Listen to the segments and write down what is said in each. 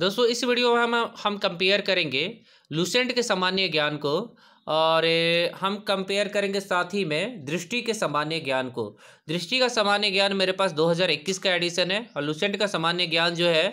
दोस्तों इस वीडियो में हम हम कंपेयर करेंगे लूसेंट के सामान्य ज्ञान को और हम कंपेयर करेंगे साथ ही में दृष्टि के सामान्य ज्ञान को दृष्टि का सामान्य ज्ञान मेरे पास 2021 का एडिशन है और लूसेंट का सामान्य ज्ञान जो है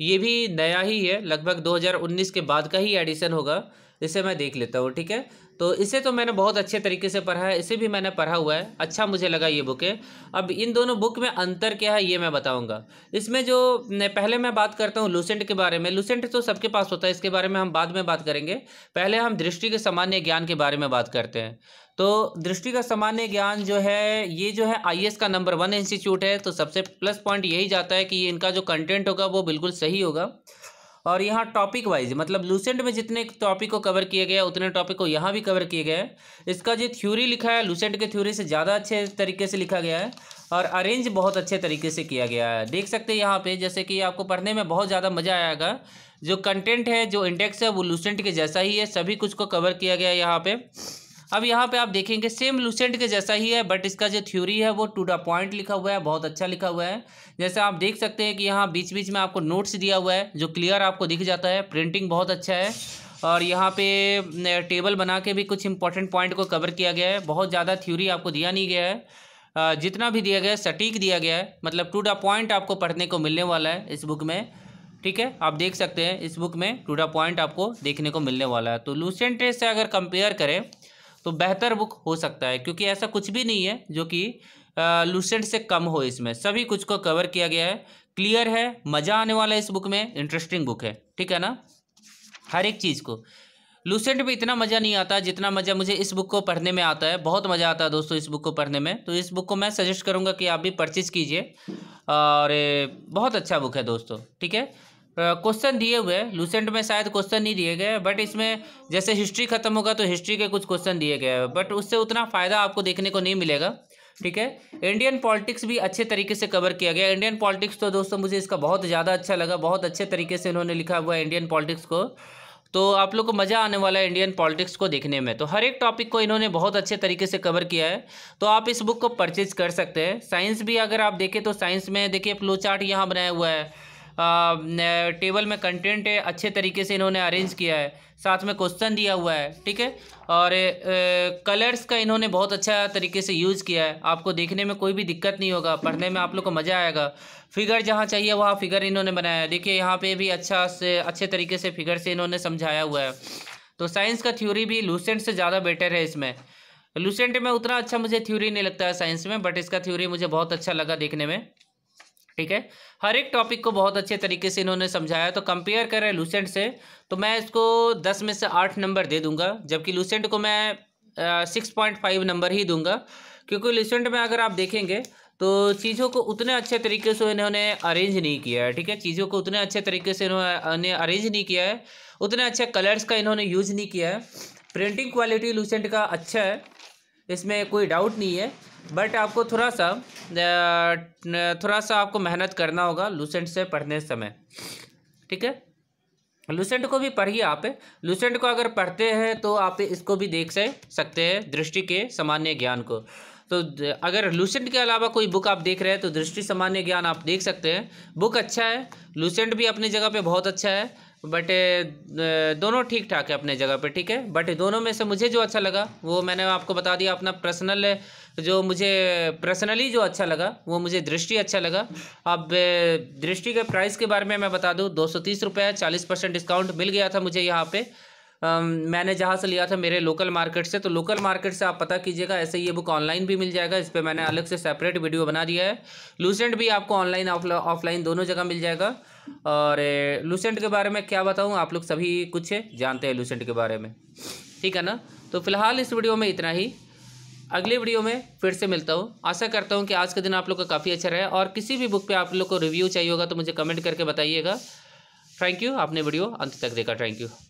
ये भी नया ही है लगभग 2019 के बाद का ही एडिशन होगा इसे मैं देख लेता हूँ ठीक है तो इसे तो मैंने बहुत अच्छे तरीके से पढ़ा है इसे भी मैंने पढ़ा हुआ है अच्छा मुझे लगा ये बुक है अब इन दोनों बुक में अंतर क्या है ये मैं बताऊंगा इसमें जो पहले मैं बात करता हूँ लूसेंट के बारे में लूसेंट तो सबके पास होता है इसके बारे में हम बाद में बात करेंगे पहले हम दृष्टि के सामान्य ज्ञान के बारे में बात करते हैं तो दृष्टि का सामान्य ज्ञान जो है ये जो है आईएएस का नंबर वन इंस्टीट्यूट है तो सबसे प्लस पॉइंट यही जाता है कि इनका जो कंटेंट होगा वो बिल्कुल सही होगा और यहाँ टॉपिक वाइज मतलब लूसेंट में जितने टॉपिक को कवर किया गया उतने टॉपिक को यहाँ भी कवर किए गए इसका जो थ्योरी लिखा है लूसेंट के थ्योरी से ज़्यादा अच्छे तरीके से लिखा गया है और अरेंज बहुत अच्छे तरीके से किया गया है देख सकते हैं यहाँ पे जैसे कि आपको पढ़ने में बहुत ज़्यादा मज़ा आएगा जो कंटेंट है जो इंडेक्स है वो लूसेंट के जैसा ही है सभी कुछ को कवर किया गया है यहाँ पर अब यहाँ पे आप देखेंगे सेम लूसेंट के जैसा ही है बट इसका जो थ्योरी है वो टू द पॉइंट लिखा हुआ है बहुत अच्छा लिखा हुआ है जैसे आप देख सकते हैं कि यहाँ बीच बीच में आपको नोट्स दिया हुआ है जो क्लियर आपको दिख जाता है प्रिंटिंग बहुत अच्छा है और यहाँ पे टेबल बना के भी कुछ इंपॉर्टेंट पॉइंट को कवर किया गया है बहुत ज़्यादा थ्योरी आपको दिया नहीं गया है जितना भी दिया गया है सटीक दिया गया है मतलब टू द पॉइंट आपको पढ़ने को मिलने वाला है इस बुक में ठीक है आप देख सकते हैं इस बुक में टू द पॉइंट आपको देखने को मिलने वाला है तो लूसेंट से अगर कंपेयर करें तो बेहतर बुक हो सकता है क्योंकि ऐसा कुछ भी नहीं है जो कि लूसेंट से कम हो इसमें सभी कुछ को कवर किया गया है क्लियर है मज़ा आने वाला है इस बुक में इंटरेस्टिंग बुक है ठीक है ना हर एक चीज़ को लूसेंट में इतना मज़ा नहीं आता जितना मज़ा मुझे इस बुक को पढ़ने में आता है बहुत मज़ा आता है दोस्तों इस बुक को पढ़ने में तो इस बुक को मैं सजेस्ट करूँगा कि आप भी परचेज़ कीजिए और बहुत अच्छा बुक है दोस्तों ठीक है क्वेश्चन दिए हुए हैं लूसेंट में शायद क्वेश्चन नहीं दिए गए बट इसमें जैसे हिस्ट्री खत्म होगा तो हिस्ट्री के कुछ क्वेश्चन दिए गए हैं बट उससे उतना फ़ायदा आपको देखने को नहीं मिलेगा ठीक है इंडियन पॉलिटिक्स भी अच्छे तरीके से कवर किया गया इंडियन पॉलिटिक्स तो दोस्तों मुझे इसका बहुत ज़्यादा अच्छा लगा बहुत अच्छे तरीके से इन्होंने लिखा हुआ है इंडियन पॉलिटिक्स को तो आप लोग को मज़ा आने वाला है इंडियन पॉलिटिक्स को देखने में तो हर एक टॉपिक को इन्होंने बहुत अच्छे तरीके से कवर किया है तो आप इस बुक को परचेज कर सकते हैं साइंस भी अगर आप देखें तो साइंस में देखिए फ्लो चार्ट यहाँ बनाया हुआ है टेबल में कंटेंट अच्छे तरीके से इन्होंने अरेंज किया है साथ में क्वेश्चन दिया हुआ है ठीक है और कलर्स का इन्होंने बहुत अच्छा तरीके से यूज़ किया है आपको देखने में कोई भी दिक्कत नहीं होगा पढ़ने में आप लोग को मज़ा आएगा फिगर जहाँ चाहिए वहाँ फिगर इन्होंने बनाया है देखिए यहाँ पे भी अच्छा से अच्छे तरीके से फिगर से इन्होंने समझाया हुआ है तो साइंस का थ्योरी भी लूसेंट से ज़्यादा बेटर है इसमें लूसेंट में उतना अच्छा मुझे थ्योरी नहीं लगता है साइंस में बट इसका थ्योरी मुझे बहुत अच्छा लगा देखने में ठीक है हर एक टॉपिक को बहुत अच्छे तरीके से इन्होंने समझाया तो कंपेयर करें लूसेंट से तो मैं इसको दस में से आठ नंबर दे दूंगा जबकि लूसेंट को मैं सिक्स पॉइंट फाइव नंबर ही दूंगा क्योंकि लूसेंट में अगर आप देखेंगे तो चीज़ों को उतने अच्छे तरीके से इन्होंने अरेंज नहीं किया है ठीक है चीज़ों को उतने अच्छे तरीके से इन्होंने अरेंज नहीं किया है उतने अच्छे कलर्स का इन्होंने यूज़ नहीं किया है प्रिंटिंग क्वालिटी लूसेंट का अच्छा है इसमें कोई डाउट नहीं है बट आपको थोड़ा सा थोड़ा सा आपको मेहनत करना होगा लूसेंट से पढ़ने समय ठीक है लूसेंट को भी पढ़िए आप लूसेंट को अगर पढ़ते हैं तो आप इसको भी देख से सकते हैं दृष्टि के सामान्य ज्ञान को तो अगर लूसेंट के अलावा कोई बुक आप देख रहे हैं तो दृष्टि सामान्य ज्ञान आप देख सकते हैं बुक अच्छा है लूसेंट भी अपनी जगह पे बहुत अच्छा है बट दोनों ठीक ठाक है अपने जगह पे ठीक है बट दोनों में से मुझे जो अच्छा लगा वो मैंने आपको बता दिया अपना पर्सनल जो मुझे पर्सनली जो अच्छा लगा वो मुझे दृष्टि अच्छा लगा अब दृष्टि के प्राइस के बारे में मैं बता दूँ दो सौ तीस रुपये चालीस परसेंट डिस्काउंट मिल गया था मुझे यहाँ पे मैंने जहाँ से लिया था मेरे लोकल मार्केट से तो लोकल मार्केट से आप पता कीजिएगा ऐसे ये बुक ऑनलाइन भी मिल जाएगा इस पर मैंने अलग से सेपरेट वीडियो बना दिया है लूसेंट भी आपको ऑनलाइन ऑफलाइन दोनों जगह मिल जाएगा और लूसेंट के बारे में क्या बताऊँ आप लोग सभी कुछ है? जानते हैं लूसेंट के बारे में ठीक है ना तो फिलहाल इस वीडियो में इतना ही अगले वीडियो में फिर से मिलता हूँ आशा करता हूँ कि आज का दिन आप लोग का काफ़ी अच्छा रहे और किसी भी बुक पे आप लोग को रिव्यू चाहिए होगा तो मुझे कमेंट करके बताइएगा थैंक यू आपने वीडियो अंत तक देखा थैंक यू